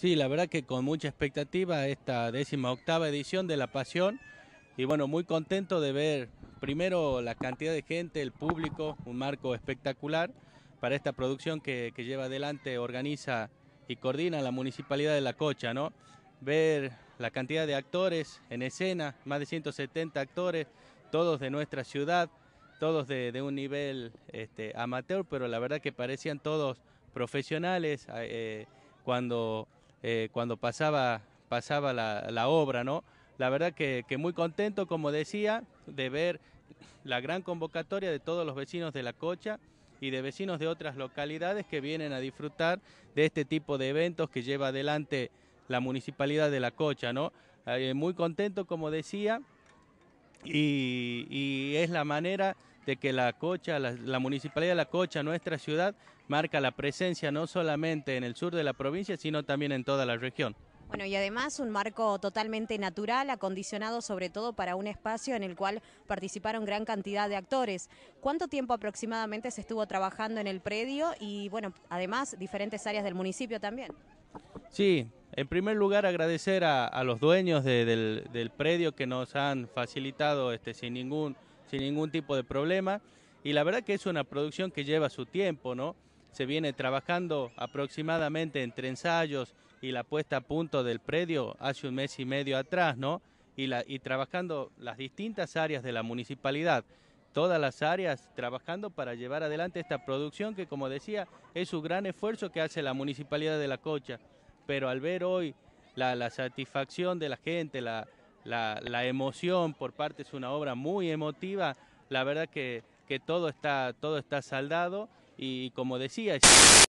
Sí, la verdad que con mucha expectativa esta décima octava edición de La Pasión y bueno, muy contento de ver primero la cantidad de gente, el público, un marco espectacular para esta producción que, lleva adelante, organiza y coordina la Municipalidad de La Cocha, ¿no? Ver la cantidad de actores en escena, más de 170 actores, todos de nuestra ciudad, todos de, un nivel este, amateur, pero la verdad que parecían todos profesionales eh, cuando eh, cuando pasaba, pasaba la, obra, ¿no? La verdad que, muy contento, como decía, de ver la gran convocatoria de todos los vecinos de La Cocha y de vecinos de otras localidades que vienen a disfrutar de este tipo de eventos que lleva adelante la municipalidad de La Cocha, ¿no? Eh, muy contento, como decía, y, es la manera de que la Cocha, la, municipalidad de La Cocha, nuestra ciudad, marca la presencia no solamente en el sur de la provincia, sino también en toda la región. Bueno, y además un marco totalmente natural, acondicionado sobre todo para un espacio en el cual participaron gran cantidad de actores. ¿Cuánto tiempo aproximadamente se estuvo trabajando en el predio y, bueno, además diferentes áreas del municipio también? Sí, en primer lugar, agradecer a, los dueños del, del, predio que nos han facilitado este, sin ningún sin ningún tipo de problema. Y la verdad que es una producción que lleva su tiempo, ¿no? Se viene trabajando aproximadamente entre ensayos y la puesta a punto del predio hace un mes y medio atrás, ¿no? Y, la, y trabajando las distintas áreas de la municipalidad, todas las áreas trabajando para llevar adelante esta producción que, como decía, es un gran esfuerzo que hace la municipalidad de La Cocha. Pero al ver hoy la, la satisfacción de la gente, la, la, la, emoción por parte, es una obra muy emotiva, la verdad que, que todo, está, todo está saldado y como decía...